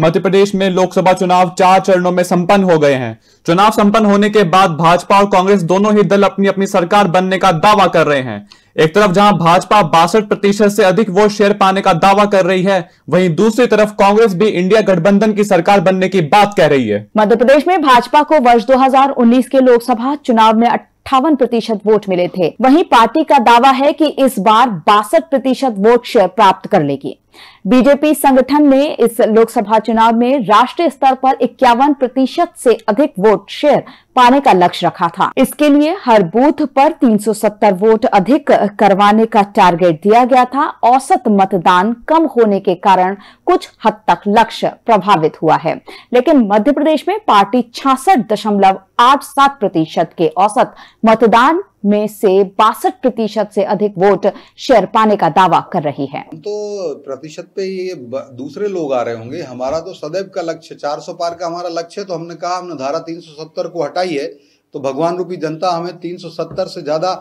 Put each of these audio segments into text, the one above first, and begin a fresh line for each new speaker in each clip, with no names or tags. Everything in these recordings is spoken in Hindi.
मध्य प्रदेश में लोकसभा चुनाव चार चरणों में संपन्न हो गए हैं चुनाव संपन्न होने के बाद भाजपा और कांग्रेस दोनों ही दल अपनी अपनी सरकार बनने का दावा कर रहे हैं एक तरफ जहां भाजपा बासठ प्रतिशत से अधिक वोट शेयर पाने का दावा कर रही है वहीं दूसरी तरफ कांग्रेस भी इंडिया गठबंधन की सरकार बनने की बात कह रही है
मध्य प्रदेश में भाजपा को वर्ष दो के लोकसभा चुनाव में अट्ठावन प्रतिशत वोट मिले थे वहीं पार्टी का दावा है कि इस बार बासठ प्रतिशत वोट शेयर प्राप्त कर लेगी बीजेपी संगठन ने इस लोकसभा चुनाव में राष्ट्रीय स्तर पर इक्यावन प्रतिशत से अधिक वोट शेयर पाने का लक्ष्य रखा था इसके लिए हर बूथ पर 370 वोट अधिक करवाने का टारगेट दिया गया था औसत मतदान कम होने के कारण कुछ हद तक लक्ष्य प्रभावित हुआ है लेकिन मध्य प्रदेश में पार्टी छियासठ दशमलव आठ सात प्रतिशत के औसत मतदान में से बासठ प्रतिशत से अधिक वोट शेयर पाने का दावा कर रही है
तो प्रतिशत पे ये दूसरे लोग आ रहे होंगे हमारा तो सदैव का लक्ष्य चार सौ पार का हमारा लक्ष्य तो हमने कहा हमने धारा तीन सौ सत्तर को हटाई है तो भगवान रूपी जनता हमें तीन सौ सत्तर से ज्यादा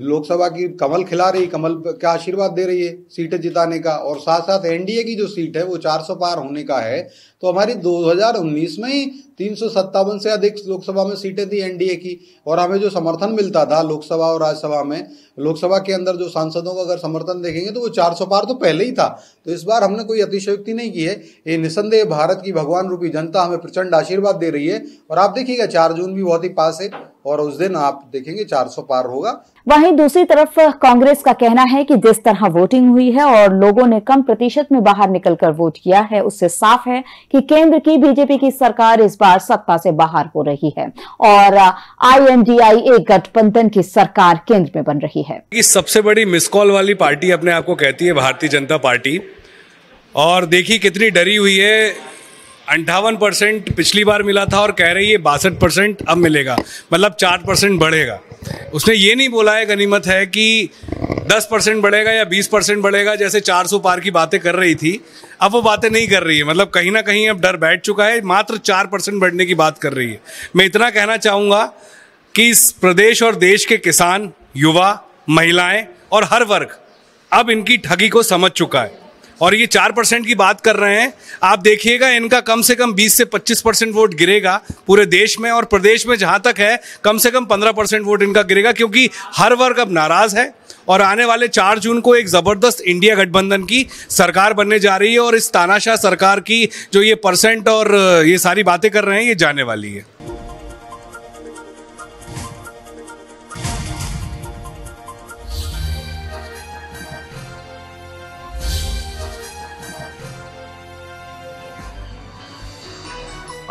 लोकसभा की कमल खिला रही कमल का आशीर्वाद दे रही है सीटें जिताने का और साथ साथ एनडीए की जो सीट है वो 400 पार होने का है तो हमारी 2019 में ही तीन से अधिक लोकसभा में सीटें थी एनडीए की और हमें जो समर्थन मिलता था लोकसभा और राज्यसभा में लोकसभा के अंदर जो सांसदों का अगर समर्थन देखेंगे तो वो चार पार तो पहले ही था तो इस बार हमने कोई अतिशयोक्ति नहीं की है ये निसंदेह भारत की भगवान रूपी जनता हमें प्रचंड आशीर्वाद दे रही है और आप देखिएगा चार जून भी बहुत ही पास है और उस दिन आप देखेंगे 400 पार होगा
वहीं दूसरी तरफ कांग्रेस का कहना है कि जिस तरह वोटिंग हुई है और लोगों ने कम प्रतिशत में बाहर निकलकर वोट किया है उससे साफ है कि केंद्र की बीजेपी की सरकार इस बार सत्ता से बाहर हो रही है और एक गठबंधन की सरकार केंद्र में बन रही है
सबसे बड़ी मिसकॉल वाली पार्टी अपने आप को कहती है भारतीय जनता पार्टी और देखिए कितनी डरी हुई है अंठावन परसेंट पिछली बार मिला था और कह रही है बासठ परसेंट अब मिलेगा मतलब चार परसेंट बढ़ेगा उसने ये नहीं बोला है गनीमत है कि दस परसेंट बढ़ेगा या बीस परसेंट बढ़ेगा जैसे चार सौ पार की बातें कर रही थी अब वो बातें नहीं कर रही है मतलब कहीं ना कहीं अब डर बैठ चुका है मात्र चार परसेंट बढ़ने की बात कर रही है मैं इतना कहना चाहूँगा कि इस प्रदेश और देश के किसान युवा महिलाएं और हर वर्ग अब इनकी ठगी को समझ चुका है और ये चार परसेंट की बात कर रहे हैं आप देखिएगा इनका कम से कम बीस से पच्चीस परसेंट वोट गिरेगा पूरे देश में और प्रदेश में जहां तक है कम से कम पंद्रह परसेंट वोट इनका गिरेगा क्योंकि हर वर्ग अब नाराज है और आने वाले चार जून को एक जबरदस्त इंडिया गठबंधन की सरकार बनने जा रही है और इस तानाशाह सरकार की जो ये परसेंट और ये सारी बातें कर रहे हैं ये जाने वाली है